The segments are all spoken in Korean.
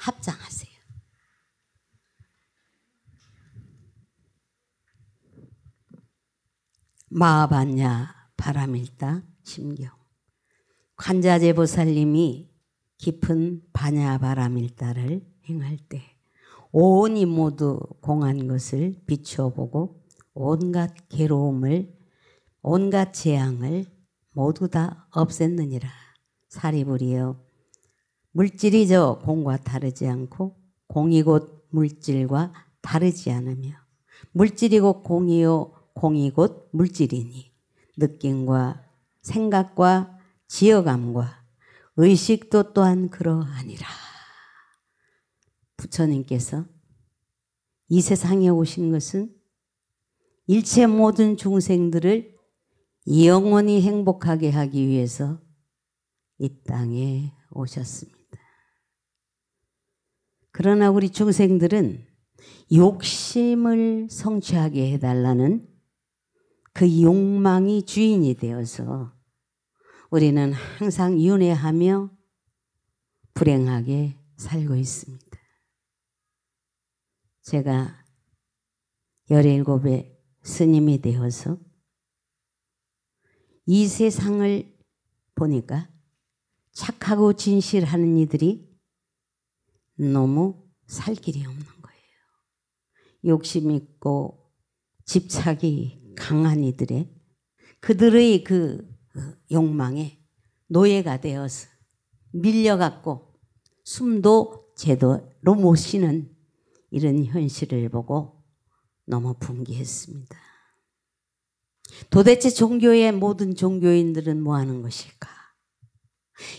합장하세요. 마하반야 바람일다 심경 관자재보살님이 깊은 반야바람일다를 행할 때 온이 모두 공한 것을 비추어보고 온갖 괴로움을 온갖 재앙을 모두 다 없앴느니라 사리불이여 물질이 저 공과 다르지 않고 공이 곧 물질과 다르지 않으며 물질이 곧 공이요 공이 곧 물질이니 느낌과 생각과 지어감과 의식도 또한 그러하니라. 부처님께서 이 세상에 오신 것은 일체 모든 중생들을 영원히 행복하게 하기 위해서 이 땅에 오셨습니다. 그러나 우리 중생들은 욕심을 성취하게 해달라는 그 욕망이 주인이 되어서 우리는 항상 윤회하며 불행하게 살고 있습니다. 제가 17에 스님이 되어서 이 세상을 보니까 착하고 진실하는 이들이 너무 살 길이 없는 거예요. 욕심 있고 집착이 강한 이들의 그들의 그 어, 욕망에 노예가 되어서 밀려갔고 숨도 제대로 못 쉬는 이런 현실을 보고 너무 분개했습니다. 도대체 종교의 모든 종교인들은 뭐 하는 것일까?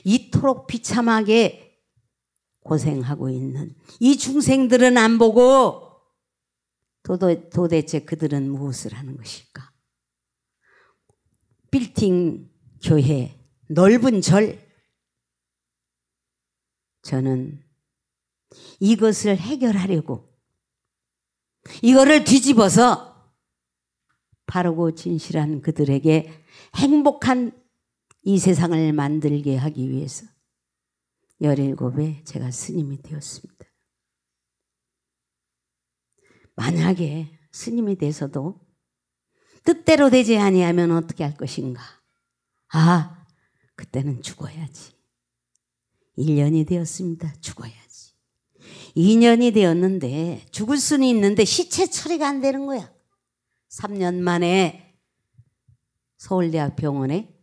이토록 비참하게 고생하고 있는 이 중생들은 안 보고 도대, 도대체 그들은 무엇을 하는 것일까? 빌딩 교회 넓은 절 저는 이것을 해결하려고 이거를 뒤집어서 바르고 진실한 그들에게 행복한 이 세상을 만들게 하기 위해서 17에 제가 스님이 되었습니다. 만약에 스님이 돼서도 뜻대로 되지 아니하면 어떻게 할 것인가? 아, 그때는 죽어야지. 1년이 되었습니다. 죽어야지. 2년이 되었는데 죽을 수는 있는데 시체 처리가 안 되는 거야. 3년 만에 서울대학병원에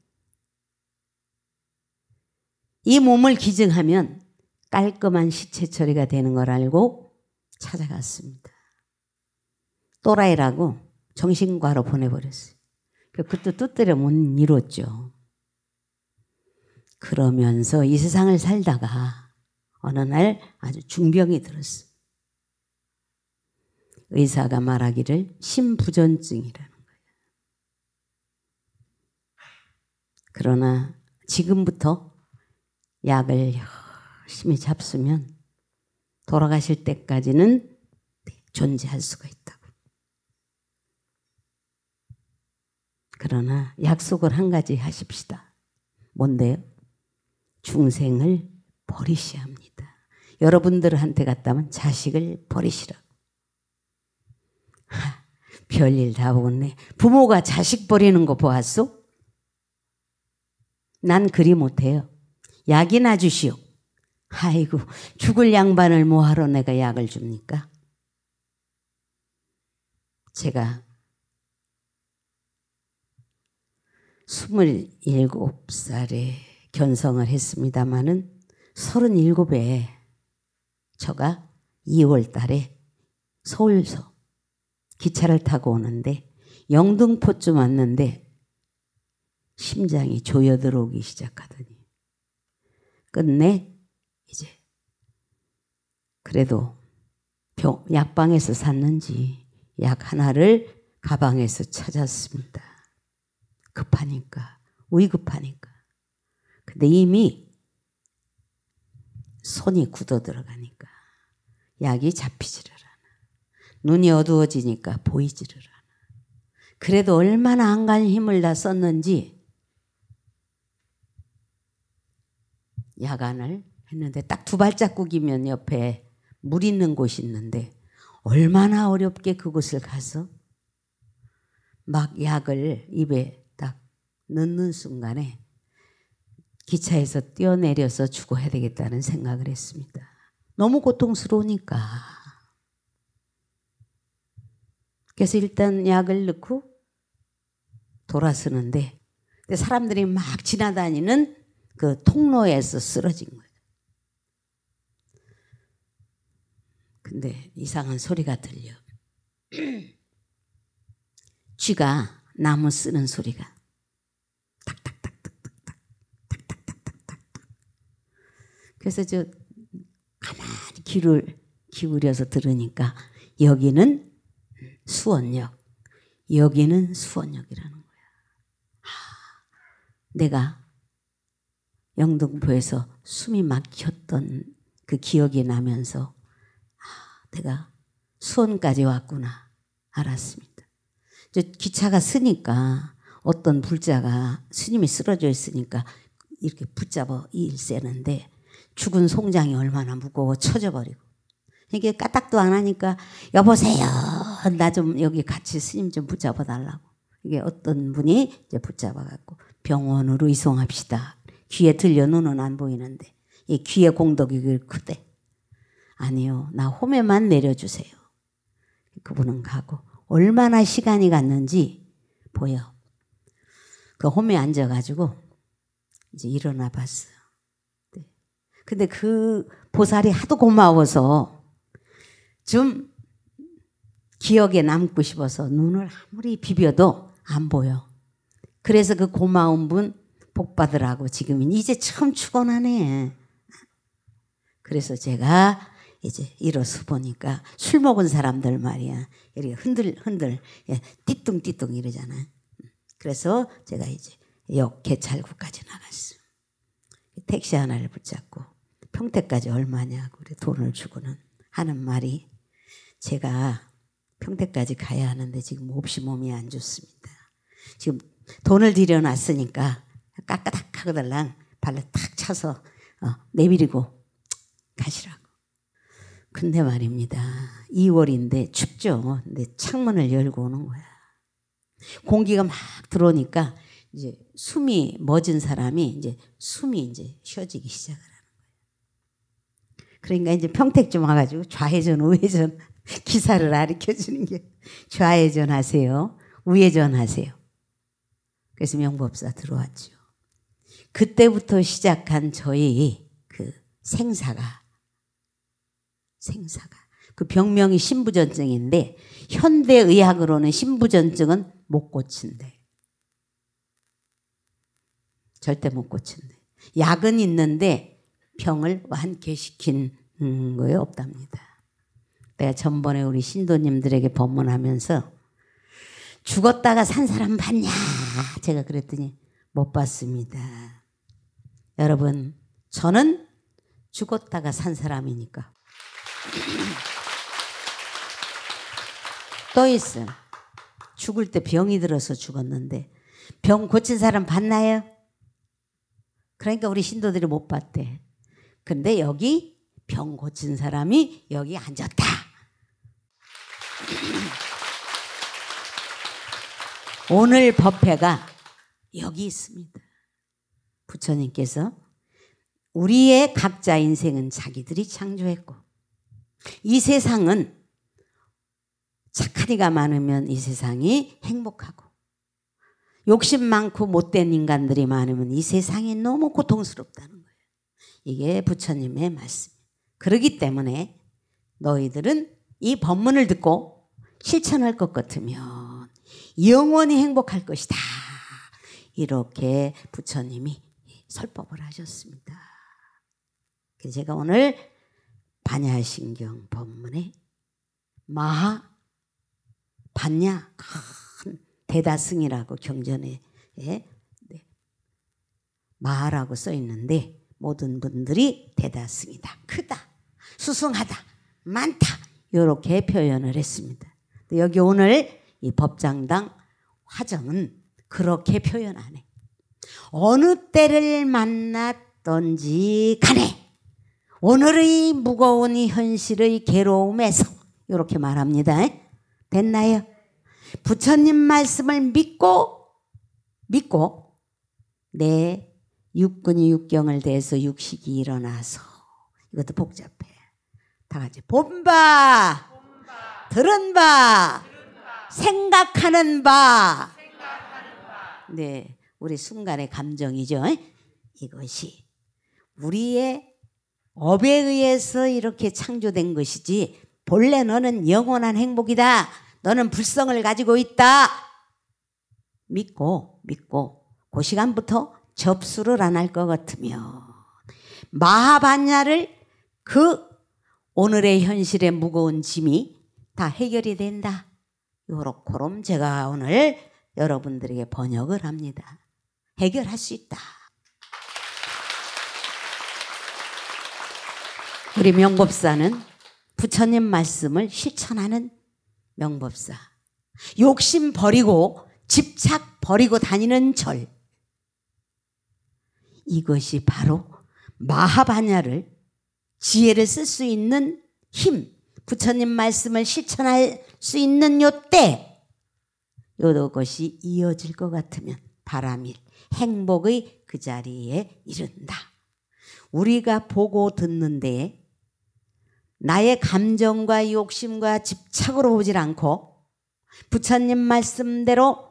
이 몸을 기증하면 깔끔한 시체 처리가 되는 걸 알고 찾아갔습니다. 또라이라고 정신과로 보내버렸어요. 그때도 뜻대로 못 이뤘죠. 그러면서 이 세상을 살다가 어느 날 아주 중병이 들었어요. 의사가 말하기를 심부전증이라는 거예요. 그러나 지금부터 약을 열심히 잡수면 돌아가실 때까지는 존재할 수가 있다고. 그러나 약속을 한 가지 하십시다. 뭔데요? 중생을 버리시 합니다. 여러분들한테 갔다면 자식을 버리시라고. 하, 별일 다 보겠네. 부모가 자식 버리는 거 보았소? 난 그리 못해요. 약이나 주시오. 아이고, 죽을 양반을 뭐하러 내가 약을 줍니까? 제가 27살에 견성을 했습니다마는 37에 저가 2월 달에 서울서 기차를 타고 오는데 영등포쯤 왔는데 심장이 조여 들어오기 시작하더니 끝내 이제 그래도 병, 약방에서 샀는지 약 하나를 가방에서 찾았습니다. 급하니까 위급하니까. 근데 이미 손이 굳어 들어가니까 약이 잡히지를 않아. 눈이 어두워지니까 보이지를 않아. 그래도 얼마나 안간 힘을 다 썼는지 야간을 했는데 딱 두 발자국이면 옆에 물 있는 곳이 있는데 얼마나 어렵게 그곳을 가서 막 약을 입에 딱 넣는 순간에 기차에서 뛰어내려서 죽어야 되겠다는 생각을 했습니다. 너무 고통스러우니까. 그래서 일단 약을 넣고 돌아서는데 사람들이 막 지나다니는 그 통로에서 쓰러진 거예요. 근데 이상한 소리가 들려. 쥐가 나무 쓰는 소리가 탁탁탁탁탁탁 탁탁탁탁탁 그래서 저 가만히 귀를 기울여서 들으니까 여기는 수원역 여기는 수원역이라는 거야. 아, 내가 영등포에서 숨이 막혔던 그 기억이 나면서 아, 내가 수원까지 왔구나 알았습니다. 이제 기차가 쓰니까 어떤 불자가 스님이 쓰러져 있으니까 이렇게 붙잡아 일세는데 죽은 송장이 얼마나 무거워 쳐져버리고 이게 까딱도 안 하니까 여보세요 나 좀 여기 같이 스님 좀 붙잡아 달라고 이게 어떤 분이 이제 붙잡아 갖고 병원으로 이송합시다 귀에 들려 눈은 안 보이는데 이 귀에 공덕이 그대 아니요, 나 홈에만 내려주세요. 그분은 가고 얼마나 시간이 갔는지 보여. 그 홈에 앉아가지고 이제 일어나 봤어. 요 네. 근데 그 보살이 하도 고마워서 좀 기억에 남고 싶어서 눈을 아무리 비벼도 안 보여. 그래서 그 고마운 분복 받으라고 지금 이제 처음 축원하네. 그래서 제가 이제 일어서 보니까 술 먹은 사람들 말이야. 이렇게 흔들 흔들 예, 띠뚱띠뚱 이러잖아. 그래서 제가 이제 역 개찰구까지 나갔어. 택시 하나를 붙잡고 평택까지 얼마냐고 돈을 주고는 하는 말이 제가 평택까지 가야 하는데 지금 몹시 몸이 안 좋습니다. 지금 돈을 들여놨으니까 까까닥 하고달랑 발로 탁 차서 어, 내밀고 가시라고. 근데 말입니다. 2월인데 춥죠. 근데 창문을 열고 오는 거야. 공기가 막 들어오니까 이제 숨이 멎은 사람이 이제 숨이 이제 쉬어지기 시작을 하는 거예요. 그러니까 이제 평택 좀 와가지고 좌회전, 우회전 기사를 가르쳐 주는 게 좌회전 하세요. 우회전 하세요. 그래서 명법사 들어왔죠. 그때부터 시작한 저희 그 생사가 생사가 그 병명이 신부전증인데 현대 의학으로는 신부전증은 못 고친대. 절대 못 고친대. 약은 있는데 병을 완쾌시킨 음, 거에 없답니다. 내가 전번에 우리 신도님들에게 법문하면서 죽었다가 산 사람 봤냐? 제가 그랬더니 못 봤습니다. 여러분, 저는 죽었다가 산 사람이니까. 또 있어요. 죽을 때 병이 들어서 죽었는데 병 고친 사람 봤나요? 그러니까 우리 신도들이 못 봤대. 근데 여기 병 고친 사람이 여기 앉았다. 오늘 법회가 여기 있습니다. 부처님께서 우리의 각자 인생은 자기들이 창조했고 이 세상은 착한 리가 많으면 이 세상이 행복하고 욕심 많고 못된 인간들이 많으면 이 세상이 너무 고통스럽다는 거예요. 이게 부처님의 말씀. 그러기 때문에 너희들은 이 법문을 듣고 실천할 것 같으면 영원히 행복할 것이다. 이렇게 부처님이 설법을 하셨습니다. 그래서 제가 오늘 반야신경 법문에 마하 반야 큰 대다승이라고 경전에 예, 네. 마하라고 써 있는데 모든 분들이 대다승이다 크다 수승하다 많다 이렇게 표현을 했습니다. 여기 오늘 이 법장당 화정은 그렇게 표현 안 해. 어느 때를 만났던지 간에 오늘의 무거운 현실의 괴로움에서 이렇게 말합니다. 됐나요? 부처님 말씀을 믿고 믿고 내 육근이 육경을 대해서 육식이 일어나서 이것도 복잡해. 다 같이 본 바, 들은 바, 생각하는 바. 생각하는 바. 네. 우리 순간의 감정이죠. 이것이 우리의 업에 의해서 이렇게 창조된 것이지 본래 너는 영원한 행복이다. 너는 불성을 가지고 있다. 믿고 믿고 그 시간부터 접수를 안 할 것 같으며 마하반야를 그 오늘의 현실의 무거운 짐이 다 해결이 된다. 요렇게롬 제가 오늘 여러분들에게 번역을 합니다. 해결할 수 있다. 우리 명법사는 부처님 말씀을 실천하는 명법사. 욕심 버리고 집착 버리고 다니는 절. 이것이 바로 마하바냐를 지혜를 쓸 수 있는 힘, 부처님 말씀을 실천할 수 있는 요 때, 요것이 이어질 것 같으면 바람일. 행복의 그 자리에 이른다. 우리가 보고 듣는데 나의 감정과 욕심과 집착으로 보질 않고 부처님 말씀대로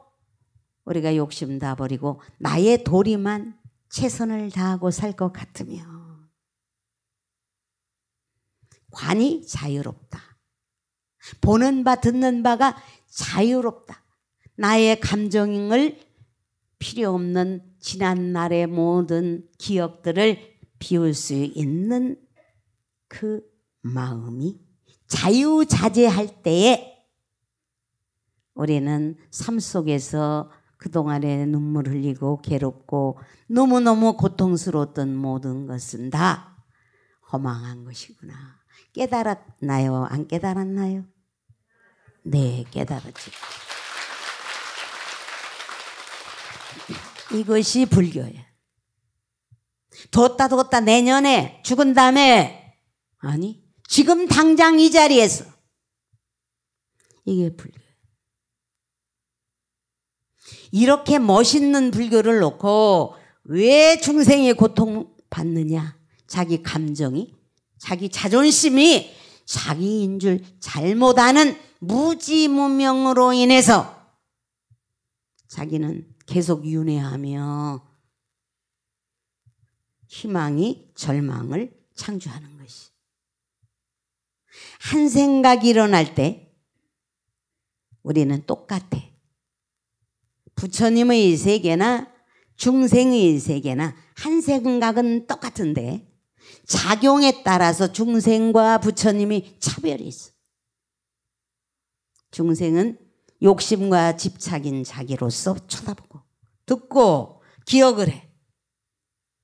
우리가 욕심 다 버리고 나의 도리만 최선을 다하고 살 것 같으며 관이 자유롭다. 보는 바 듣는 바가 자유롭다. 나의 감정을 필요 없는 지난 날의 모든 기억들을 비울 수 있는 그 마음이 자유자재할 때에 우리는 삶 속에서 그동안에 눈물 흘리고 괴롭고 너무너무 고통스러웠던 모든 것은 다 허망한 것이구나. 깨달았나요? 안 깨달았나요? 네, 깨달았지. 이것이 불교예요. 뒀다 뒀다 내년에 죽은 다음에 아니 지금 당장 이 자리에서 이게 불교. 이렇게 멋있는 불교를 놓고 왜 중생의 고통 받느냐? 자기 감정이, 자기 자존심이 자기인 줄 잘못 아는 무지무명으로 인해서 자기는 계속 윤회하며 희망이 절망을 창조하는 것이. 한 생각이 일어날 때 우리는 똑같아. 부처님의 세계나 중생의 세계나 한 생각은 똑같은데 작용에 따라서 중생과 부처님이 차별이 있어. 중생은 욕심과 집착인 자기로서 쳐다보고 듣고 기억을 해.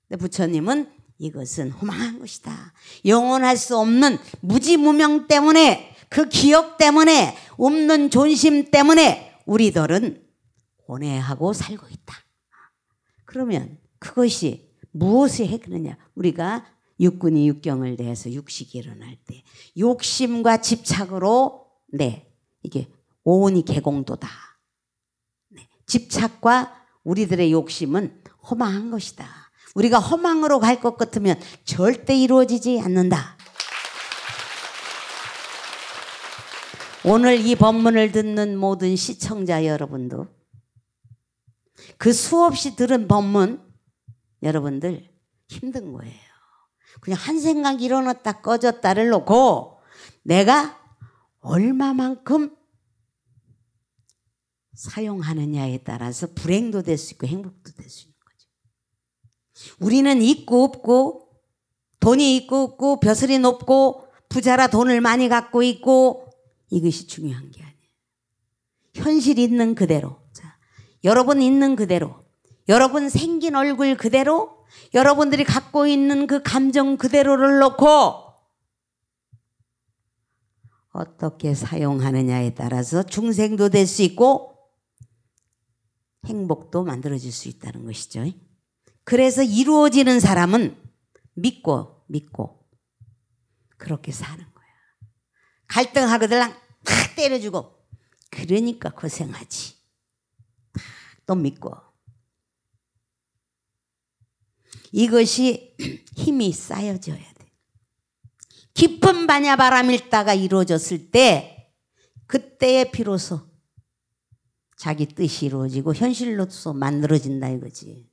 근데 부처님은 이것은 호망한 것이다. 영원할 수 없는 무지무명 때문에 그 기억 때문에 없는 존심 때문에 우리들은 고뇌하고 살고 있다. 그러면 그것이 무엇을 해그느냐 우리가 육군이 육경을 대해서 육식이 일어날 때 욕심과 집착으로 네 이게 오온이 개공도다. 네, 집착과 우리들의 욕심은 허망한 것이다. 우리가 허망으로 갈 것 같으면 절대 이루어지지 않는다. 오늘 이 법문을 듣는 모든 시청자 여러분도 그 수없이 들은 법문 여러분들 힘든 거예요. 그냥 한 생각 일어났다 꺼졌다를 놓고 내가 얼마만큼 사용하느냐에 따라서 불행도 될 수 있고 행복도 될 수 있는 거죠. 우리는 있고 없고 돈이 있고 없고 벼슬이 높고 부자라 돈을 많이 갖고 있고 이것이 중요한 게 아니에요. 현실 있는 그대로. 자, 여러분 있는 그대로. 여러분 생긴 얼굴 그대로. 여러분들이 갖고 있는 그 감정 그대로를 놓고 어떻게 사용하느냐에 따라서 중생도 될 수 있고 행복도 만들어질 수 있다는 것이죠. 그래서 이루어지는 사람은 믿고 믿고 그렇게 사는 거야. 갈등하거든 팍 때려주고 그러니까 고생하지. 또 믿고 이것이 힘이 쌓여져야 돼. 깊은 반야바람 일다가 이루어졌을 때 그때에 비로소 자기 뜻이 이루어지고 현실로서 만들어진다 이거지.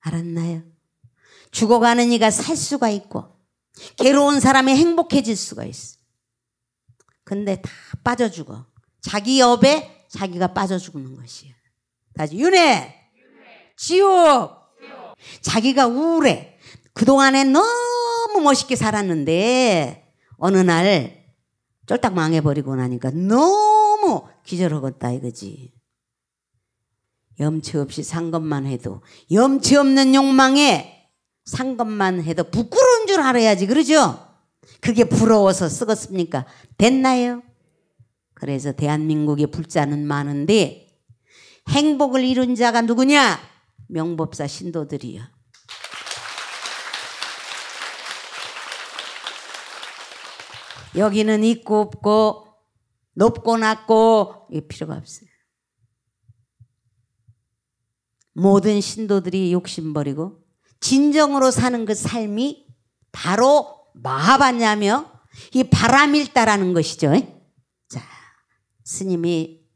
알았나요? 죽어가는 이가 살 수가 있고 괴로운 사람이 행복해질 수가 있어. 근데 다 빠져 죽어. 자기 업에 자기가 빠져 죽는 것이야. 다시 윤회, 지옥. 지옥, 자기가 우울해. 그동안에 너무 멋있게 살았는데 어느 날 쫄딱 망해버리고 나니까 너무 기절하겠다 이거지. 염치 없이 산 것만 해도 염치 없는 욕망에 산 것만 해도 부끄러운 줄 알아야지 그러죠? 그게 부러워서 쓰겠습니까? 됐나요? 그래서 대한민국에 불자는 많은데 행복을 이룬 자가 누구냐? 명법사 신도들이요. 여기는 있고 없고 높고 낮고 이 필요가 없어요. 모든 신도들이 욕심 버리고 진정으로 사는 그 삶이 바로 마하바냐며 이 바람일다라는 것이죠. 자, 스님이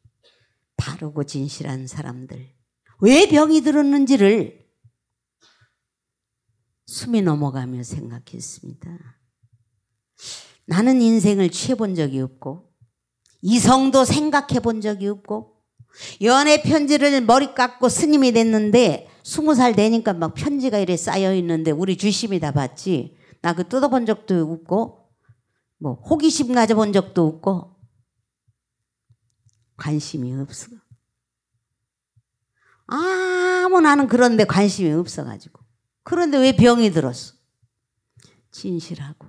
바르고 진실한 사람들 왜 병이 들었는지를 숨이 넘어가며 생각했습니다. 나는 인생을 취해본 적이 없고 이성도 생각해 본 적이 없고 연애 편지를 머리 깎고 스님이 됐는데 스무 살 되니까 막 편지가 이래 쌓여 있는데 우리 주심이 다 봤지. 나 그 뜯어본 적도 없고 뭐 호기심 가져본 적도 없고 관심이 없어. 아무 나는 그런데 관심이 없어가지고. 그런데 왜 병이 들었어? 진실하고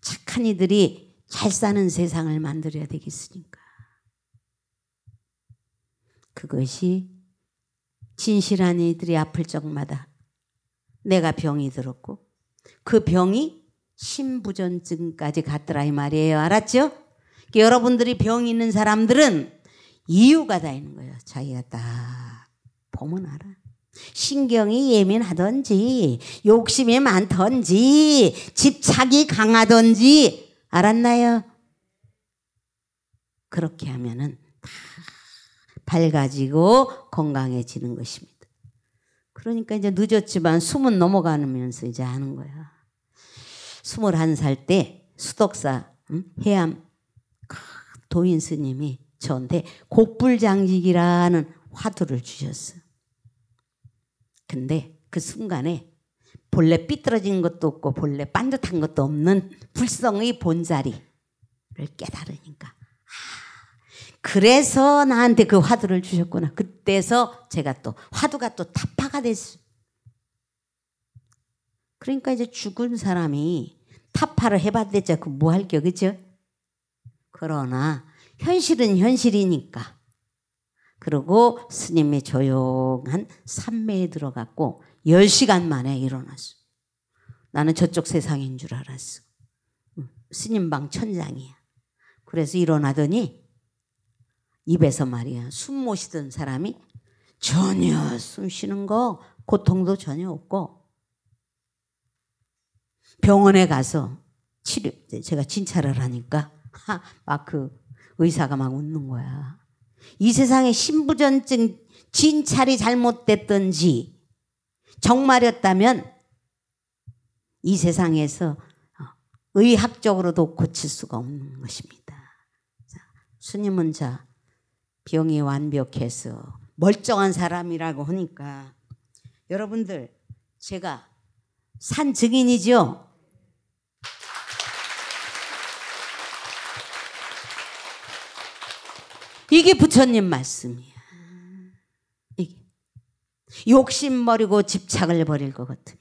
착한 이들이 잘 사는 세상을 만들어야 되겠으니까. 그것이 진실한 이들이 아플 적마다 내가 병이 들었고 그 병이 신부전증까지 갔더라 이 말이에요. 알았죠? 그러니까 여러분들이 병이 있는 사람들은 이유가 다 있는 거예요. 자기가 딱 보면 알아. 신경이 예민하던지 욕심이 많던지 집착이 강하던지 알았나요? 그렇게 하면은 다 밝아지고 건강해지는 것입니다. 그러니까 이제 늦었지만 숨은 넘어가면서 이제 하는 거야. 21살 때 수덕사 음? 해암 도인 스님이 저한테 곡불장식이라는 화두를 주셨어. 근데 그 순간에 본래 삐뚤어진 것도 없고 본래 반듯한 것도 없는 불성의 본자리를 깨달으니까 아, 그래서 나한테 그 화두를 주셨구나. 그때서 제가 또 화두가 또 타파가 됐어. 그러니까 이제 죽은 사람이 타파를 해봤댔자 그뭐 할겨 그죠? 그러나 현실은 현실이니까. 그리고 스님의 조용한 산매에 들어갔고 10시간 만에 일어났어. 나는 저쪽 세상인 줄 알았어. 스님방 천장이야. 그래서 일어나더니 입에서 말이야. 숨 못 쉬던 사람이 전혀 숨 쉬는 거 고통도 전혀 없고 병원에 가서 치료 제가 진찰을 하니까 막 그 의사가 막 웃는 거야. 이 세상에 신부전증 진찰이 잘못됐던지 정말이었다면 이 세상에서 의학적으로도 고칠 수가 없는 것입니다. 스님은 자 병이 완벽해서 멀쩡한 사람이라고 하니까 여러분들 제가 산 증인이죠. 이게 부처님 말씀이야. 욕심 버리고 집착을 버릴 것 같으면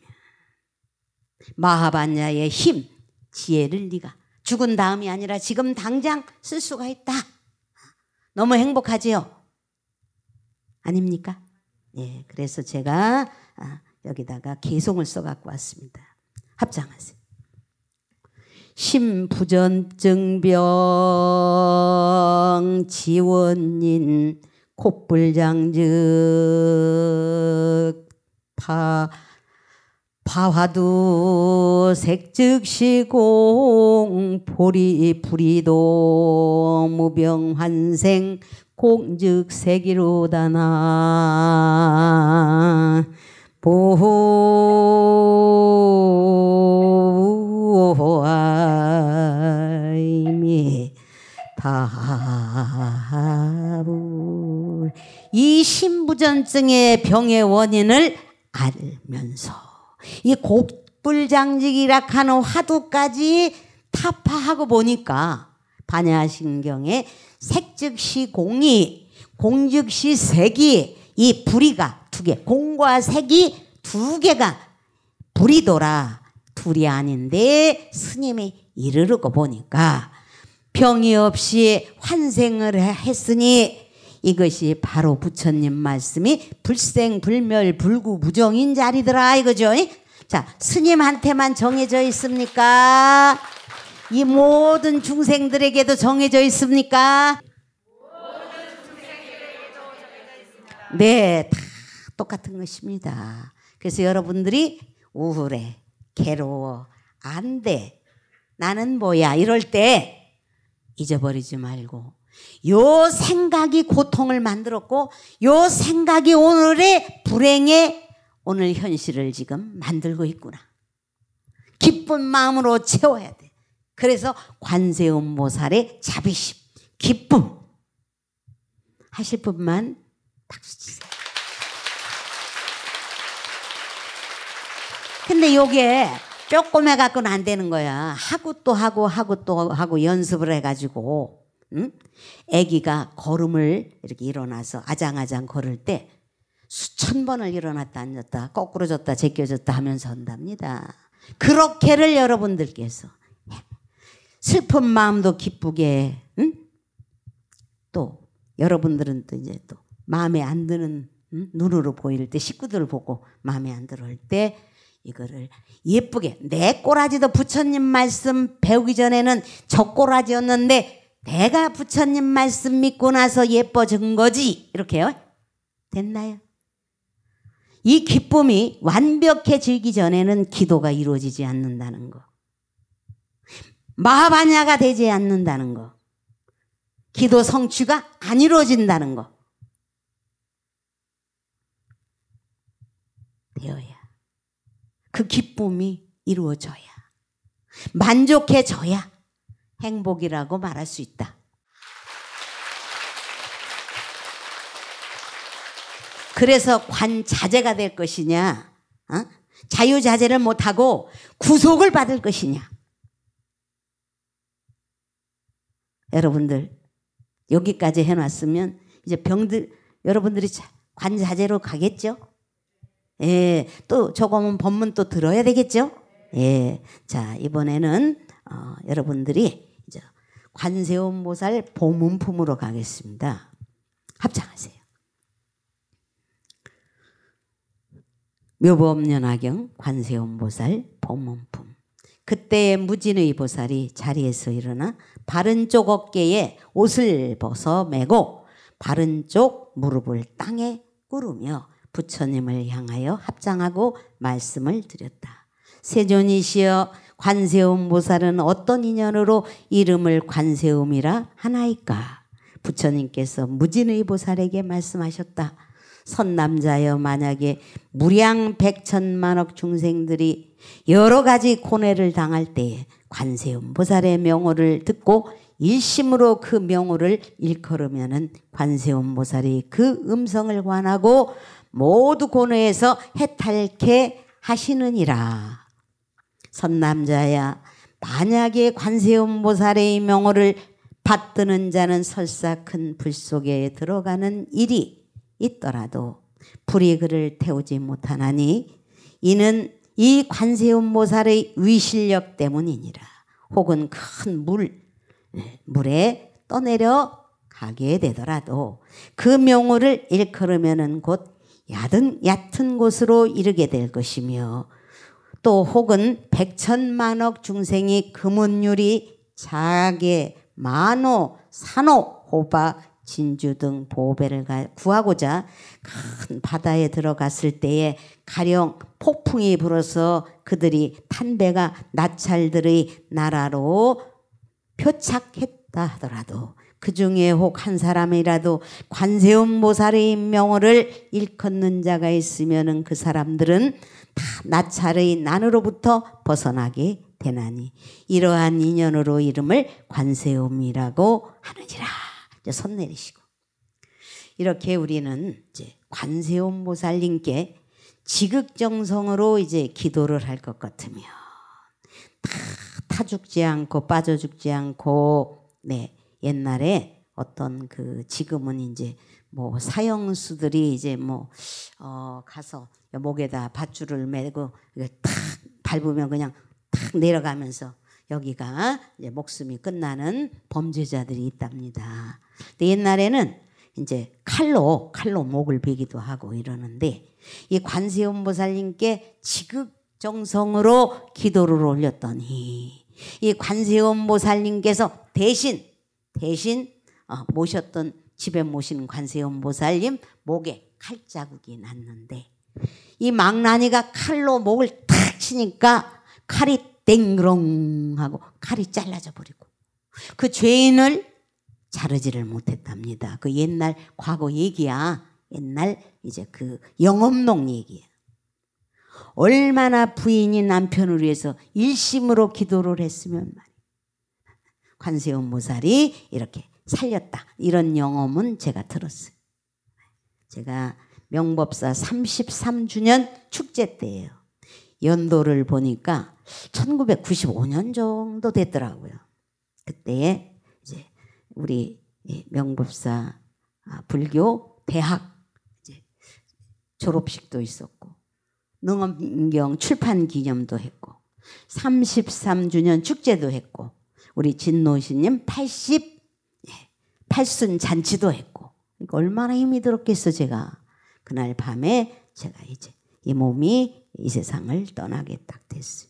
마하반야의 힘, 지혜를 네가 죽은 다음이 아니라 지금 당장 쓸 수가 있다. 너무 행복하지요? 아닙니까? 예, 그래서 제가 아, 여기다가 개송을 써갖고 왔습니다. 합장하세요. 심부전증병 지원인 콧불장즉 파 파화두 색즉시공 보리 부리도 무병환생 공즉 세기로다나 보호아이미 다부 하이 신부전증의 병의 원인을 알면서 이 곡불장직이라 하는 화두까지 타파하고 보니까 반야신경의 색즉시 공이 공즉시 색이 이 불이가 두 개, 공과 색이 두 개가 불이더라. 둘이 아닌데 스님이 이르르고 보니까 병이 없이 환생을 했으니 이것이 바로 부처님 말씀이 불생 불멸 불구 무정인 자리더라 이거죠. 자 스님한테만 정해져 있습니까? 이 모든 중생들에게도 정해져 있습니까? 네, 다 똑같은 것입니다. 그래서 여러분들이 우울해, 괴로워, 안 돼, 나는 뭐야 이럴 때 잊어버리지 말고 요 생각이 고통을 만들었고 요 생각이 오늘의 불행의 오늘 현실을 지금 만들고 있구나. 기쁜 마음으로 채워야 돼. 그래서 관세음 보살의 자비심, 기쁨 하실 분만 박수 치세요. 근데 요게 조금 해갖고는 안 되는 거야. 하고 또 하고 하고 또 하고 연습을 해가지고 응? 아기가 걸음을 이렇게 일어나서 아장아장 걸을 때 수천 번을 일어났다 앉았다 거꾸로 졌다 제껴졌다 하면서 한답니다. 그렇게를 여러분들께서 슬픈 마음도 기쁘게 응? 또 여러분들은 또 이제 또 마음에 안 드는 응? 눈으로 보일 때 식구들 보고 마음에 안 들어올 때 이거를 예쁘게 내 꼬라지도 부처님 말씀 배우기 전에는 저 꼬라지였는데 내가 부처님 말씀 믿고 나서 예뻐진 거지. 이렇게요. 됐나요? 이 기쁨이 완벽해지기 전에는 기도가 이루어지지 않는다는 거. 마하바냐가 되지 않는다는 거. 기도 성취가 안 이루어진다는 거. 되어야. 그 기쁨이 이루어져야. 만족해져야. 행복이라고 말할 수 있다. 그래서 관자재가 될 것이냐, 어? 자유자재를 못하고 구속을 받을 것이냐. 여러분들, 여기까지 해놨으면 이제 병들, 여러분들이 관자재로 가겠죠? 예, 또 조금은 법문 또 들어야 되겠죠? 예, 자, 이번에는 어, 여러분들이 관세음 보살 보문품으로 가겠습니다. 합창하세요. 묘보연화경 관세음 보살 보문품 그때의 무진의 보살이 자리에서 일어나 바른 쪽 어깨에 옷을 벗어 매고 바른 쪽 무릎을 땅에 꿇으며 부처님을 향하여 합장하고 말씀을 드렸다. 세존이시여 관세음 보살은 어떤 인연으로 이름을 관세음이라 하나이까? 부처님께서 무진의 보살에게 말씀하셨다. 선남자여 만약에 무량 백천만억 중생들이 여러 가지 고뇌를 당할 때에 관세음 보살의 명호를 듣고 일심으로 그 명호를 일컬으면은 관세음 보살이 그 음성을 관하고 모두 고뇌에서 해탈케 하시느니라 선남자야 만약에 관세음보살의 명호를 받드는 자는 설사 큰 불 속에 들어가는 일이 있더라도 불이 그를 태우지 못하나니 이는 이 관세음보살의 위실력 때문이니라 혹은 큰물 네, 물에 떠내려 가게 되더라도 그 명호를 일컬으면곧 얕은, 얕은 곳으로 이르게 될 것이며 또 혹은 백천만억 중생이 금은율이 자게 만호, 산호, 호박, 진주 등 보배를 구하고자 큰 바다에 들어갔을 때에 가령 폭풍이 불어서 그들이 탄배가 나찰들의 나라로 표착했다 하더라도 그 중에 혹 한 사람이라도 관세음 보살의 명호를 일컫는 자가 있으면그 사람들은 다 나찰의 난으로부터 벗어나게 되나니 이러한 인연으로 이름을 관세음이라고 하느니라. 이제 손 내리시고 이렇게 우리는 이제 관세음 보살님께 지극정성으로 이제 기도를 할 것 같으면 다 타죽지 않고 빠져죽지 않고 네 옛날에 어떤 그 지금은 이제 뭐 사형수들이 이제 뭐 어 가서 목에다 밧줄을 메고탁 밟으면 그냥 탁 내려가면서 여기가 이제 목숨이 끝나는 범죄자들이 있답니다. 근데 옛날에는 이제 칼로 칼로 목을 베기도 하고 이러는데 이 관세음 보살님께 지극정성으로 기도를 올렸더니 이 관세음 보살님께서 대신 대신 어, 모셨던 집에 모신 관세음 보살님 목에 칼자국이 났는데 이 망나니가 칼로 목을 탁 치니까 칼이 땡그렁 하고 칼이 잘라져 버리고 그 죄인을 자르지를 못했답니다. 그 옛날 과거 얘기야. 옛날 이제 그 영업농 얘기야. 얼마나 부인이 남편을 위해서 일심으로 기도를 했으면 말이야. 관세음 보살이 이렇게 살렸다. 이런 영험은 제가 들었어요. 제가 명법사 33주년 축제 때예요. 연도를 보니까 1995년 정도 됐더라고요. 그때에 이제 우리 예, 명법사 아, 불교 대학 이제 졸업식도 있었고 능엄경 출판 기념도 했고 33주년 축제도 했고 우리 진노시님 80 8순 예, 잔치도 했고 그러니까 얼마나 힘이 들었겠어 제가 그날 밤에 제가 이제 이 몸이 이 세상을 떠나게 딱 됐어요.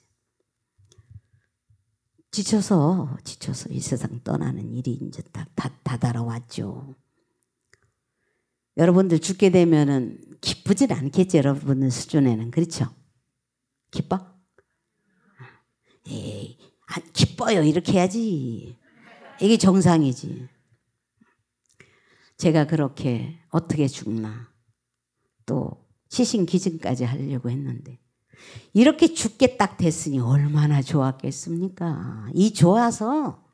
지쳐서 지쳐서 이 세상 떠나는 일이 이제 다, 다 다다라왔죠. 여러분들 죽게 되면은 기쁘진 않겠지 여러분의 수준에는 그렇죠? 기뻐? 에이 예. 아, 기뻐요. 이렇게 해야지. 이게 정상이지. 제가 그렇게 어떻게 죽나. 또 시신 기증까지 하려고 했는데. 이렇게 죽게 딱 됐으니 얼마나 좋았겠습니까? 이 좋아서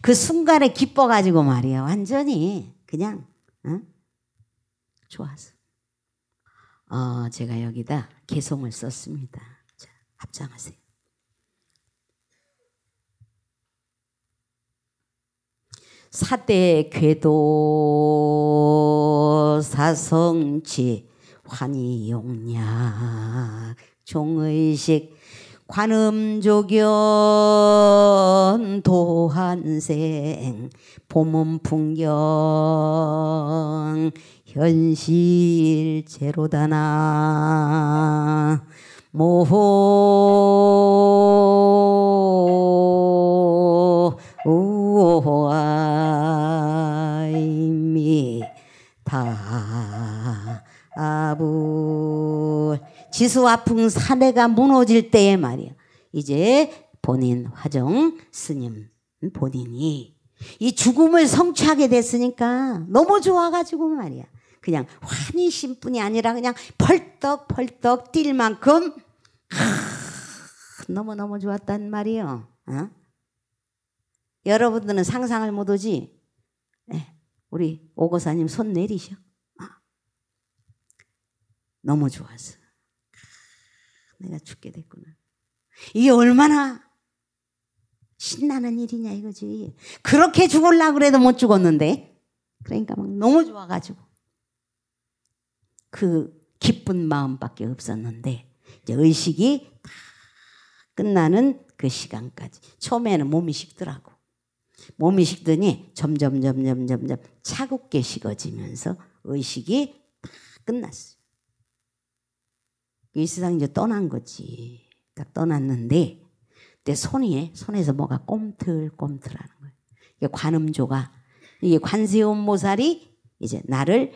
그 순간에 기뻐가지고 말이야. 완전히 그냥, 응? 좋아서. 어, 제가 여기다 개송을 썼습니다. 자, 합장하세요. 사대 궤도 사성치 환희용약 종의식 관음조견 도한생 보문풍경 현실제로다나 모호 오. 도아이미 다부 지수와풍 사내가 무너질 때에 말이야. 이제 본인 화정 스님 본인이 이 죽음을 성취하게 됐으니까 너무 좋아가지고 말이야. 그냥 환희심뿐이 아니라 그냥 펄떡 펄떡 뛸 만큼 아, 너무 너무 좋았단 말이요. 어? 여러분들은 상상을 못하지. 네. 우리 오고사님 손 내리셔. 너무 좋아서 내가 죽게 됐구나. 이게 얼마나 신나는 일이냐 이거지. 그렇게 죽을라 그래도 못 죽었는데. 그러니까 막 너무 좋아가지고 그 기쁜 마음밖에 없었는데 이제 의식이 끝나는 그 시간까지 처음에는 몸이 식더라고. 몸이 식더니 점점 점점 점점 차갑게 식어지면서 의식이 다 끝났어요. 이 세상 이제 떠난 거지. 딱 그러니까 떠났는데 내 손이 손에서 뭐가 꼼틀꼼틀하는 거예요. 이게 관음조가 이게 관세음 모살이 이제 나를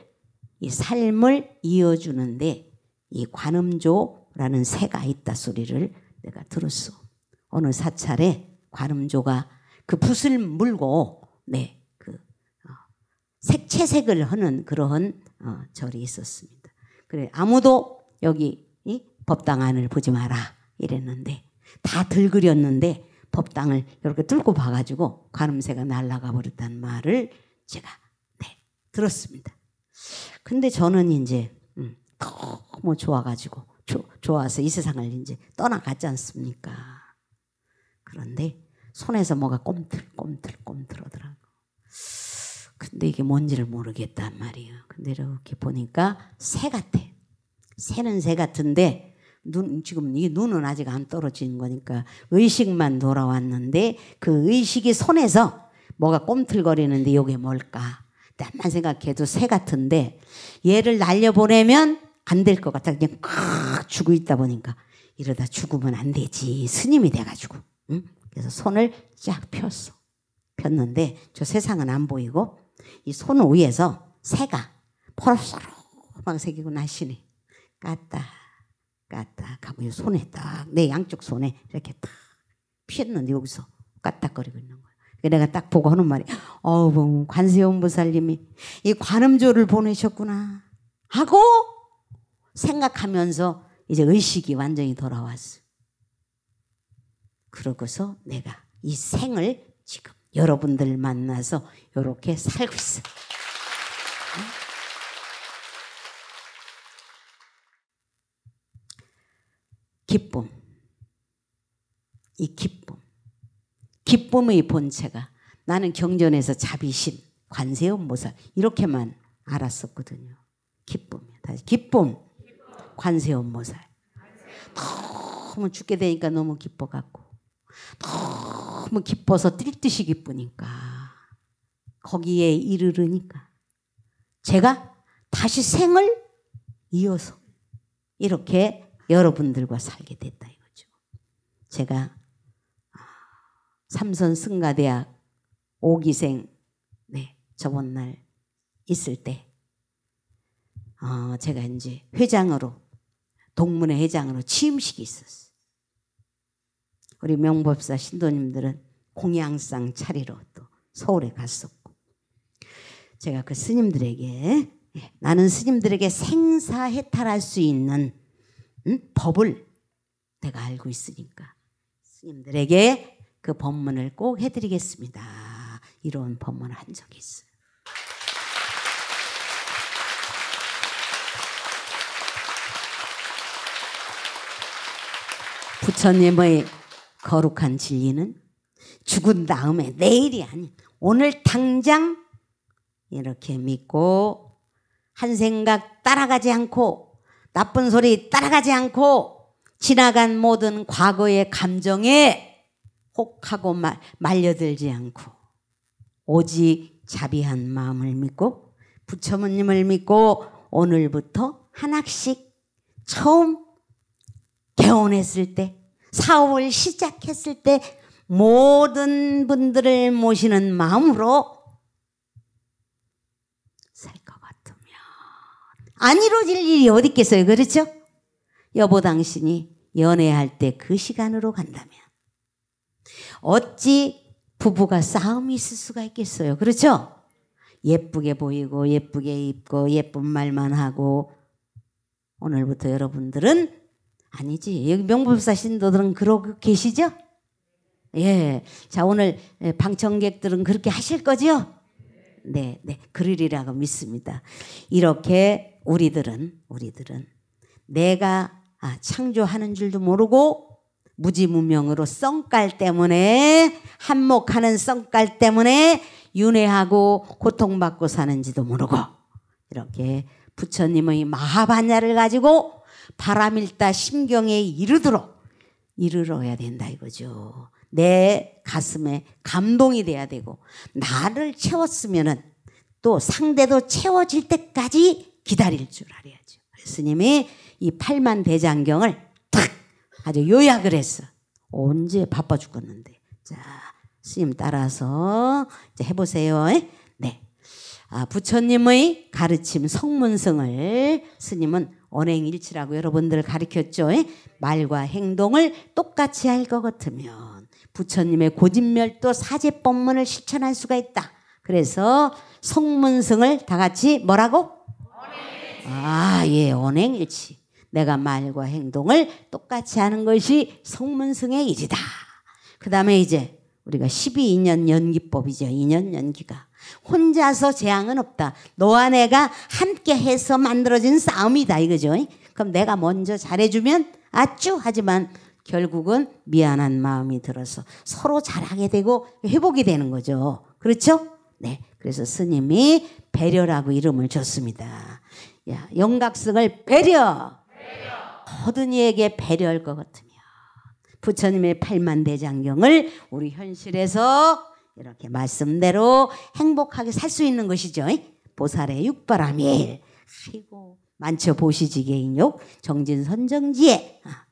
이 삶을 이어주는데 이 관음조라는 새가 있다 소리를 내가 들었어. 어느 사찰에 관음조가 그 붓을 물고 네그 어, 색채색을 하는 그러한 어, 절이 있었습니다. 그래 아무도 여기 이 법당 안을 보지 마라 이랬는데 다 들그렸는데 법당을 이렇게 뚫고 봐가지고 관음새가 날아가 버렸다는 말을 제가 네, 들었습니다. 근데 저는 이제 음, 너무 뭐 좋아가지고 조, 좋아서 이 세상을 이제 떠나갔지 않습니까? 그런데 손에서 뭐가 꼼틀꼼틀꼼틀 오더라고. 근데 이게 뭔지를 모르겠단 말이에요. 근데 이렇게 보니까 새 같아. 새는 새 같은데 눈 지금 이 눈은 아직 안 떨어진 거니까 의식만 돌아왔는데 그 의식이 손에서 뭐가 꼼틀거리는데 이게 뭘까? 나만 생각해도 새 같은데 얘를 날려보내면 안 될 것 같아. 그냥 콱 죽어 있다 보니까 이러다 죽으면 안 되지. 스님이 돼가지고. 응? 그래서 손을 쫙 폈어. 폈는데 저 세상은 안 보이고 이 손 위에서 새가 포르로막 새기고 나시니 까딱 까딱 하이 손에 딱 내 양쪽 손에 이렇게 딱 피었는데 여기서 까딱거리고 있는 거야. 그래서 내가 딱 보고 하는 말이 어우 관세음보살님이 이 관음조를 보내셨구나 하고 생각하면서 이제 의식이 완전히 돌아왔어. 그러고서 내가 이 생을 지금 여러분들 만나서 이렇게 살고 있어. 기쁨. 이 기쁨. 기쁨의 본체가 나는 경전에서 자비신 관세음 보살 이렇게만 알았었거든요. 기쁨. 이 다시 기쁨. 관세음 보살. 너무 죽게 되니까 너무 기뻐 갖고 너무 기뻐서 뛸 듯이 기쁘니까 거기에 이르르니까 제가 다시 생을 이어서 이렇게 여러분들과 살게 됐다 이거죠. 제가 아, 삼선 승가대학 5기생네 저번 날 있을 때 어, 제가 이제 회장으로 동문회 회장으로 취임식이 있었어요. 우리 명법사 신도님들은 공양상 차리러 또 서울에 갔었고 제가 그 스님들에게 예, 나는 스님들에게 생사해탈할 수 있는 음? 법을 내가 알고 있으니까 스님들에게 그 법문을 꼭 해드리겠습니다. 이런 법문을 한 적이 있어요. 부처님의 거룩한 진리는 죽은 다음에 내일이 아닌 오늘 당장 이렇게 믿고 한 생각 따라가지 않고 나쁜 소리 따라가지 않고 지나간 모든 과거의 감정에 혹하고 말, 말려들지 않고 오직 자비한 마음을 믿고 부처님을 믿고 오늘부터 하나씩 처음 개원했을 때 사업을 시작했을 때 모든 분들을 모시는 마음으로 살 것 같으면 안 이루어질 일이 어디 있겠어요. 그렇죠? 여보 당신이 연애할 때 그 시간으로 간다면 어찌 부부가 싸움이 있을 수가 있겠어요. 그렇죠? 예쁘게 보이고 예쁘게 입고 예쁜 말만 하고 오늘부터 여러분들은 아니지. 여기 명불사 신도들은 그러고 계시죠? 예. 자, 오늘 예, 방청객들은 그렇게 하실 거지요? 네, 네. 그러리라고 믿습니다. 이렇게 우리들은, 우리들은 내가 아, 창조하는 줄도 모르고 무지무명으로 썬깔 때문에 한몫하는 썬깔 때문에 윤회하고 고통받고 사는지도 모르고 이렇게 부처님의 마하반야를 가지고 바람일다 심경에 이르도록 이르러야 된다 이거죠. 내 가슴에 감동이 돼야 되고 나를 채웠으면은 또 상대도 채워질 때까지 기다릴 줄 알아야죠. 스님이 이 팔만 대장경을 탁 아주 요약을 했어. 언제 바빠 죽겠는데. 자, 스님 따라서 이제 해보세요. 네. 아, 부처님의 가르침 성문성을 스님은 언행일치라고 여러분들 가르쳤죠. 예? 말과 행동을 똑같이 할 것 같으면 부처님의 고진멸도 사제법문을 실천할 수가 있다. 그래서 성문성을 다 같이 뭐라고? 언행일치. 아, 예, 언행일치. 내가 말과 행동을 똑같이 하는 것이 성문성의 일이다. 그 다음에 이제 우리가 12년 연기법이죠. 2년 연기가. 혼자서 재앙은 없다. 너와 내가 함께 해서 만들어진 싸움이다 이거죠. 그럼 내가 먼저 잘해주면 아쭈 하지만 결국은 미안한 마음이 들어서 서로 잘하게 되고 회복이 되는 거죠. 그렇죠? 네. 그래서 스님이 배려라고 이름을 줬습니다. 야, 영각승을 배려. 배려. 모든 이에게 배려할 것 같으면 부처님의 팔만 대장경을 우리 현실에서 이렇게 말씀대로 행복하게 살 수 있는 것이죠. 보살의 육바람일. 아이고 만쳐 보시지게인욕 정진선정지에. 아,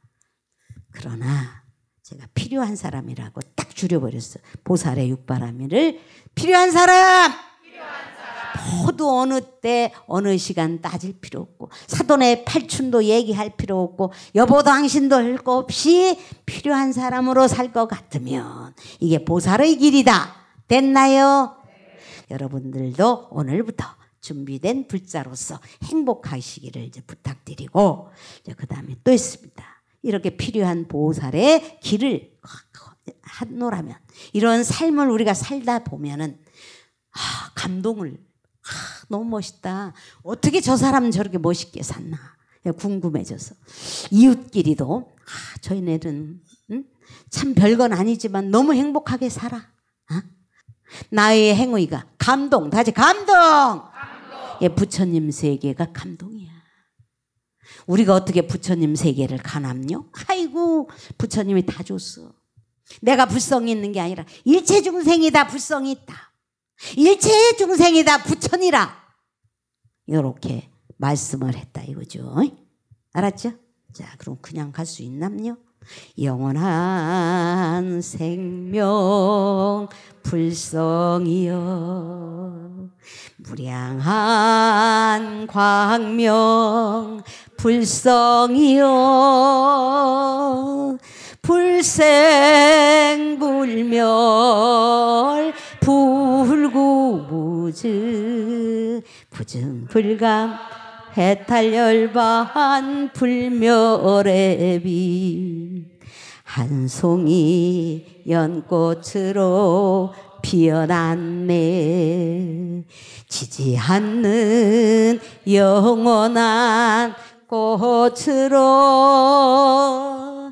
그러나 제가 필요한 사람이라고 딱 줄여버렸어. 보살의 육바람이를 필요한 사람! 모두 어느 때, 어느 시간 따질 필요 없고, 사돈의 팔춘도 얘기할 필요 없고, 여보도 항신도 할거 없이 필요한 사람으로 살 것 같으면, 이게 보살의 길이다. 됐나요? 여러분들도 오늘부터 준비된 불자로서 행복하시기를 이제 부탁드리고 이제 그다음에 또 있습니다. 이렇게 필요한 보살의 길을 한노라면 이런 삶을 우리가 살다 보면은 아, 감동을 아, 너무 멋있다. 어떻게 저 사람 저렇게 멋있게 샀나 예, 궁금해져서 이웃끼리도 아, 저희네는 응? 참 별건 아니지만 너무 행복하게 살아. 어? 나의 행위가 감동. 다시 감동. 감동. 예, 부처님 세계가 감동이야. 우리가 어떻게 부처님 세계를 가남요? 아이고, 부처님이 다 줬어. 내가 불성이 있는 게 아니라 일체 중생이 다 불성이 있다. 일체 중생이 다 부처니라. 이렇게 말씀을 했다 이거죠. 알았죠? 자, 그럼 그냥 갈 수 있남요? 영원한 생명 불성이여 무량한 광명 불성이여 불생불멸 불구무증 부증불감 해탈열반 불멸의비 한 송이 연꽃으로 피어났네 지지 않는 영원한 꽃으로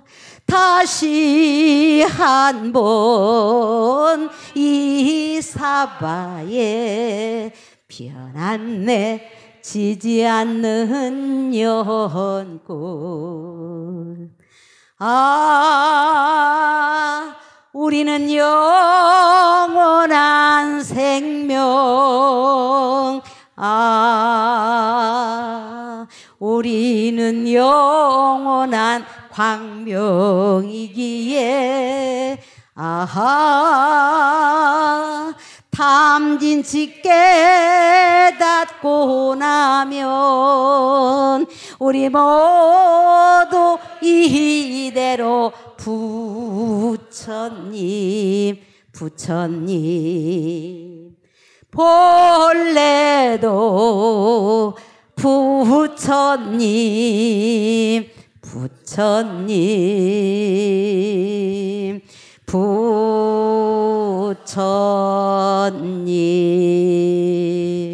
다시 한 번 이 사바에 피어났네 지지 않는 연꽃 아 우리는 영원한 생명 아 우리는 영원한 광명이기에 아하 탐진 치깨 닫고 나면 우리 모두 이대로 부처님 부처님 본래도 부처님 부처님 부처님